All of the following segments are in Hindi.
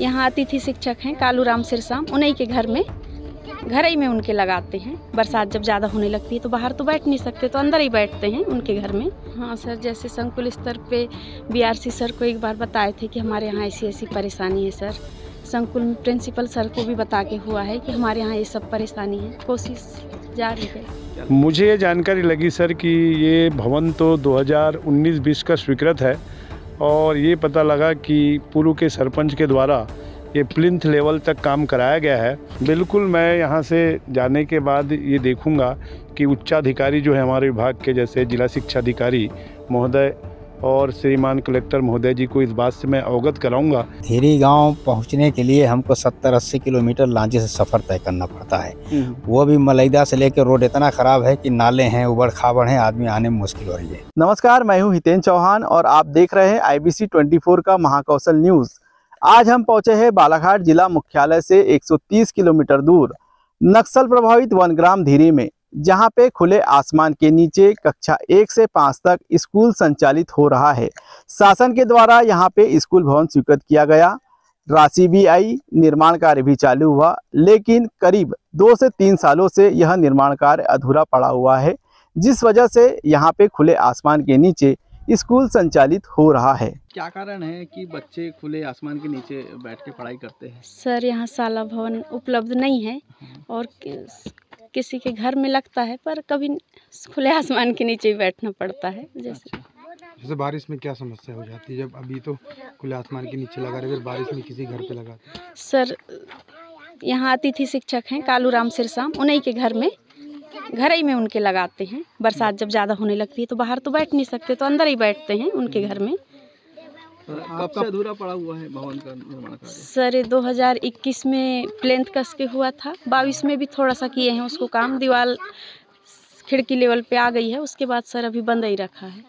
यहाँ अतिथि शिक्षक हैं कालू राम सिरसाम उन्हीं के घर में घर ही में उनके लगाते हैं बरसात जब ज़्यादा होने लगती है तो बाहर तो बैठ नहीं सकते तो अंदर ही बैठते हैं उनके घर में हाँ सर जैसे संकुल स्तर पे बीआरसी सर को एक बार बताए थे कि हमारे यहाँ ऐसी ऐसी परेशानी है सर संकुल में प्रिंसिपल सर को भी बता के हुआ है कि हमारे यहाँ ये सब परेशानी है कोशिश जा रही है मुझे ये जानकारी लगी सर कि ये भवन तो दो हज़ार का स्वीकृत है और ये पता लगा कि पुरू के सरपंच के द्वारा ये प्लिंथ लेवल तक काम कराया गया है बिल्कुल मैं यहाँ से जाने के बाद ये देखूँगा कि उच्चाधिकारी जो है हमारे विभाग के जैसे जिला शिक्षा अधिकारी महोदय और श्रीमान कलेक्टर महोदय जी को इस बात से मैं अवगत कराऊंगा धीरी गांव पहुंचने के लिए हमको सत्तर अस्सी किलोमीटर लांचे से सफ़र तय करना पड़ता है हम्म। वो भी मलईदा से लेकर रोड इतना ख़राब है कि नाले हैं उबड़ खाबड़ हैं आदमी आने में मुश्किल हो रही है नमस्कार मैं हूँ हितेन चौहान और आप देख रहे हैं आई बी का महाकौशल न्यूज़ आज हम पहुंचे है बालाघाट जिला मुख्यालय से एक किलोमीटर दूर नक्सल प्रभावित वनग्राम धीरी में जहां पे खुले आसमान के नीचे कक्षा एक से पाँच तक स्कूल संचालित हो रहा है शासन के द्वारा यहां पे स्कूल भवन स्वीकृत किया गया राशि भी आई निर्माण कार्य भी चालू हुआ लेकिन करीब दो से तीन सालों से यह निर्माण कार्य अधूरा पड़ा हुआ है जिस वजह से यहाँ पे खुले आसमान के नीचे स्कूल संचालित हो रहा है क्या कारण है कि बच्चे खुले आसमान के नीचे बैठ के पढ़ाई करते हैं सर यहाँ शाला भवन उपलब्ध नहीं है हम्म। और किसी के घर में लगता है पर कभी खुले आसमान के नीचे भी बैठना पड़ता है जैसे जैसे बारिश में क्या समस्या हो जाती है जब अभी तो खुले आसमान के नीचे लगा रहे फिर बारिश में किसी घर पे लगा तो? सर यहाँ अतिथि शिक्षक हैं कालू राम सिरसाम उन्हीं के घर में घर ही में उनके लगाते हैं बरसात जब ज़्यादा होने लगती है तो बाहर तो बैठ नहीं सकते तो अंदर ही बैठते हैं उनके घर में हाँ। कब अधूरा पड़ा हुआ है भवन का निर्माण कार्य सर 2021 में प्लेंथ कस के हुआ था बाईस में भी थोड़ा सा किए हैं उसको काम दीवार खिड़की लेवल पे आ गई है उसके बाद सर अभी बंद ही रखा है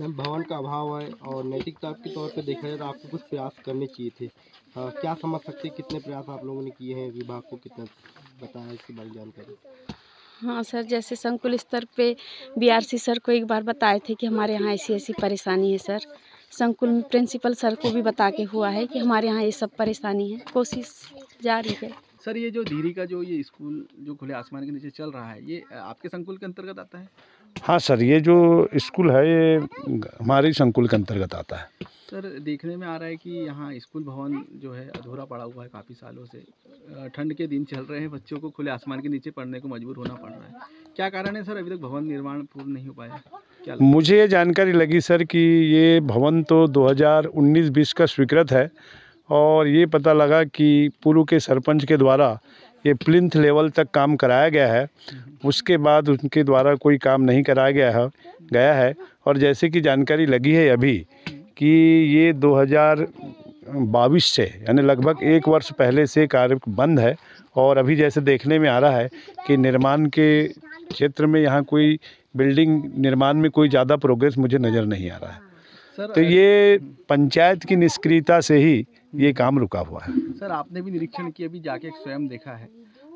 भवन का अभाव है और नैतिकता के तौर पे देखा जाए तो आपको कुछ प्रयास करने चाहिए थे आ, क्या समझ सकते कितने प्रयास आप लोगों ने किए हैं विभाग को कितना बताया इसके बारे में जानकारी हाँ सर जैसे संकुल स्तर पे बीआरसी सर को एक बार बताए थे कि हमारे यहाँ ऐसी ऐसी परेशानी है सर संकुल प्रिंसिपल सर को भी बता के हुआ है कि हमारे यहाँ ये सब परेशानी है कोशिश जारी है सर ये जो धीरी का जो ये स्कूल जो खुले आसमान के नीचे चल रहा है ये आपके संकुल के अंतर्गत आता है हाँ सर ये जो स्कूल है ये हमारे संकुल के अंतर्गत आता है सर देखने में आ रहा है कि यहाँ स्कूल भवन जो है अधूरा पड़ा हुआ है काफ़ी सालों से ठंड के दिन चल रहे हैं बच्चों को खुले आसमान के नीचे पढ़ने को मजबूर होना पड़ रहा है क्या कारण है सर अभी तक भवन निर्माण पूर्ण नहीं हो पाया मुझे ये जानकारी लगी सर कि ये भवन तो 2019-20 का स्वीकृत है और ये पता लगा कि पूर्व के सरपंच के द्वारा ये प्लिंथ लेवल तक काम कराया गया है उसके बाद उनके द्वारा कोई काम नहीं कराया गया है गया है और जैसे कि जानकारी लगी है अभी कि ये 2022 से यानी लगभग एक वर्ष पहले से कार्य बंद है और अभी जैसे देखने में आ रहा है कि निर्माण के क्षेत्र में यहाँ कोई बिल्डिंग निर्माण में कोई ज़्यादा प्रोग्रेस मुझे नज़र नहीं आ रहा है तो ये पंचायत की निष्क्रियता से ही ये काम रुका हुआ है सर आपने भी निरीक्षण किया अभी जाके स्वयं देखा है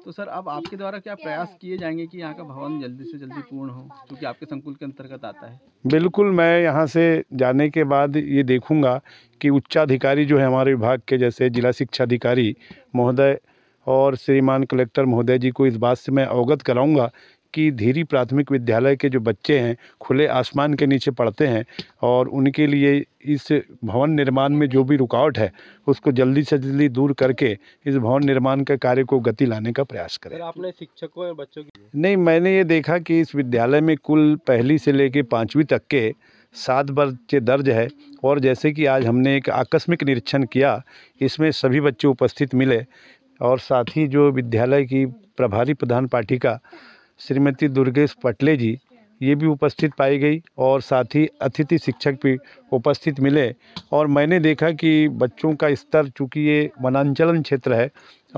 तो सर अब आपके द्वारा क्या प्रयास किए जाएंगे कि यहाँ का भवन जल्दी से जल्दी पूर्ण हो क्योंकि आपके संकुल के अंतर्गत आता है बिल्कुल मैं यहाँ से जाने के बाद ये देखूँगा कि उच्चाधिकारी जो है हमारे विभाग के जैसे जिला शिक्षा अधिकारी महोदय और श्रीमान कलेक्टर महोदय जी को इस बात से मैं अवगत कराऊंगा कि धीरी प्राथमिक विद्यालय के जो बच्चे हैं खुले आसमान के नीचे पढ़ते हैं और उनके लिए इस भवन निर्माण में जो भी रुकावट है उसको जल्दी से जल्दी दूर करके इस भवन निर्माण के कार्य को गति लाने का प्रयास करें आपने शिक्षकों या बच्चों की नहीं मैंने ये देखा कि इस विद्यालय में कुल पहली से लेकर पाँचवीं तक के सात बच्चे दर्ज है और जैसे कि आज हमने एक आकस्मिक निरीक्षण किया इसमें सभी बच्चे उपस्थित मिले और साथ ही जो विद्यालय की प्रभारी प्रधान पाठिका श्रीमती दुर्गेश पटले जी ये भी उपस्थित पाई गई और साथ ही अतिथि शिक्षक भी उपस्थित मिले और मैंने देखा कि बच्चों का स्तर चूँकि ये वनांचलन क्षेत्र है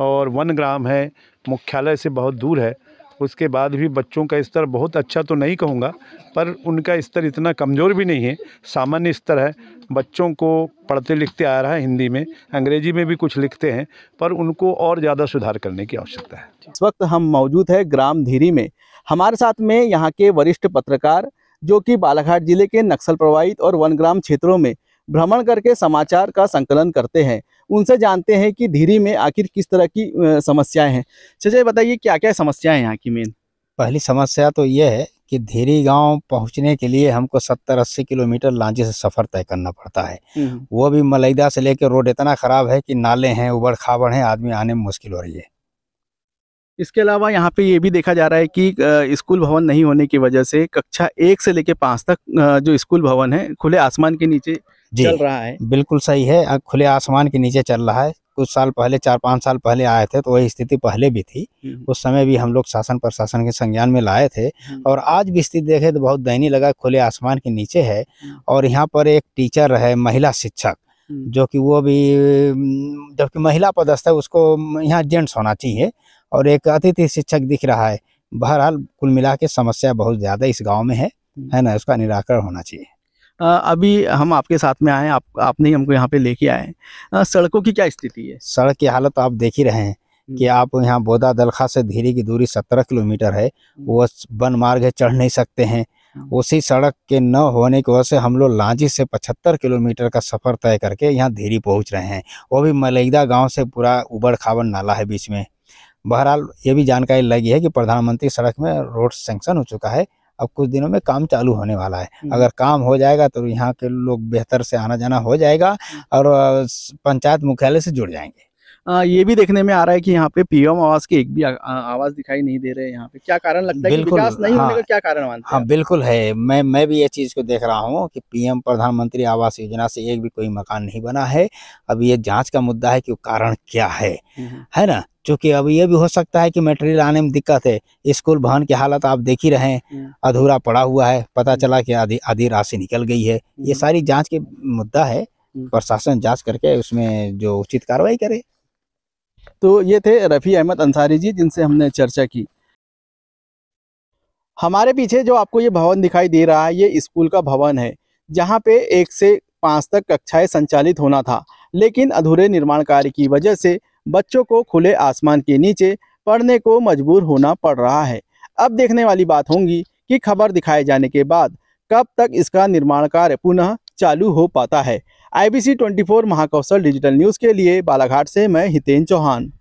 और वन ग्राम है मुख्यालय से बहुत दूर है उसके बाद भी बच्चों का स्तर बहुत अच्छा तो नहीं कहूँगा पर उनका स्तर इतना कमज़ोर भी नहीं है सामान्य स्तर है बच्चों को पढ़ते लिखते आ रहा है हिंदी में अंग्रेजी में भी कुछ लिखते हैं पर उनको और ज़्यादा सुधार करने की आवश्यकता है इस वक्त हम मौजूद है ग्राम धीरी में हमारे साथ में यहाँ के वरिष्ठ पत्रकार जो कि बालाघाट जिले के नक्सल प्रभावित और वनग्राम क्षेत्रों में भ्रमण करके समाचार का संकलन करते हैं उनसे जानते हैं कि धीरी में आखिर किस तरह की समस्याएं हैं चलिए बताइए क्या क्या समस्याएं हैं यहाँ की मेन पहली समस्या तो ये है कि धीरी गांव पहुंचने के लिए हमको सत्तर अस्सी किलोमीटर लांजी से सफ़र तय करना पड़ता है हम्म। वो भी मलईदा से लेकर रोड इतना ख़राब है कि नाले हैं उबड़ खाबड़ हैं आदमी आने में मुश्किल हो रही है इसके अलावा यहाँ पे ये भी देखा जा रहा है कि स्कूल भवन नहीं होने की वजह से कक्षा एक से लेकर पाँच तक जो स्कूल भवन है खुले आसमान के नीचे चल रहा है बिल्कुल सही है खुले आसमान के नीचे चल रहा है कुछ साल पहले चार पाँच साल पहले आए थे तो वही स्थिति पहले भी थी हम्म। उस समय भी हम लोग शासन प्रशासन के संज्ञान में लाए थे हम्म। और आज भी स्थिति देखे तो बहुत दयनीय लगा खुले आसमान के नीचे है हम्म। और यहाँ पर एक टीचर है महिला शिक्षक जो कि वो भी जबकि महिला पदस्थ है उसको यहाँ जेंट्स होना चाहिए और एक अतिथि शिक्षक दिख रहा है बहरहाल कुल मिला के समस्या बहुत ज़्यादा इस गाँव में है है ना उसका निराकरण होना चाहिए अभी हम आपके साथ में आए आप आपने हमको यहाँ पे लेके आए सड़कों की क्या स्थिति है सड़क की हालत तो आप देख ही रहे हैं हम्म। कि आप यहाँ बोधा दलखा से धीरे की दूरी सत्रह किलोमीटर है हम्म। वो वन मार्ग है चढ़ नहीं सकते हैं हम्म। उसी सड़क के न होने की वजह से हम लोग लांची से 75 किलोमीटर का सफ़र तय करके यहाँ धीरी पहुँच रहे हैं वो भी मलईदा गांव से पूरा उबड़ खाबड़ नाला है बीच में बहरहाल ये भी जानकारी लगी है कि प्रधानमंत्री सड़क में रोड सेंक्शन हो चुका है अब कुछ दिनों में काम चालू होने वाला है हम्म। अगर काम हो जाएगा तो यहाँ के लोग बेहतर से आना जाना हो जाएगा हम्म। और पंचायत मुख्यालय से जुड़ जाएंगे ये भी देखने में आ रहा है कि यहाँ पे पीएम आवास की एक भी आवाज दिखाई नहीं दे रहे हैं यहाँ पे क्या कारण लगता है बिल्कुल विकास नहीं हाँ, होने का क्या कारण मानते हाँ बिल्कुल है मैं मैं भी ये चीज को देख रहा हूँ कि पीएम प्रधानमंत्री आवास योजना से एक भी कोई मकान नहीं बना है अब ये जाँच का मुद्दा है की कारण क्या है है ना चूंकि अब ये भी हो सकता है कि मेटेरियल आने में दिक्कत है स्कूल भवन की हालत आप देख ही रहे हैं अधूरा पड़ा हुआ है पता चला कि आधी आधी राशि निकल गई है ये सारी जांच के मुद्दा है प्रशासन जांच करके उसमें जो उचित कार्रवाई करे तो ये थे रफ़ी अहमद अंसारी जी जिनसे हमने चर्चा की हमारे पीछे जो आपको ये भवन दिखाई दे रहा है ये स्कूल का भवन है जहाँ पे एक से पाँच तक कक्षाएं संचालित होना था लेकिन अधूरे निर्माण कार्य की वजह से बच्चों को खुले आसमान के नीचे पढ़ने को मजबूर होना पड़ रहा है अब देखने वाली बात होंगी कि खबर दिखाए जाने के बाद कब तक इसका निर्माण कार्य पुनः चालू हो पाता है आईबीसी 24 महाकौशल डिजिटल न्यूज के लिए बालाघाट से मैं हितेन चौहान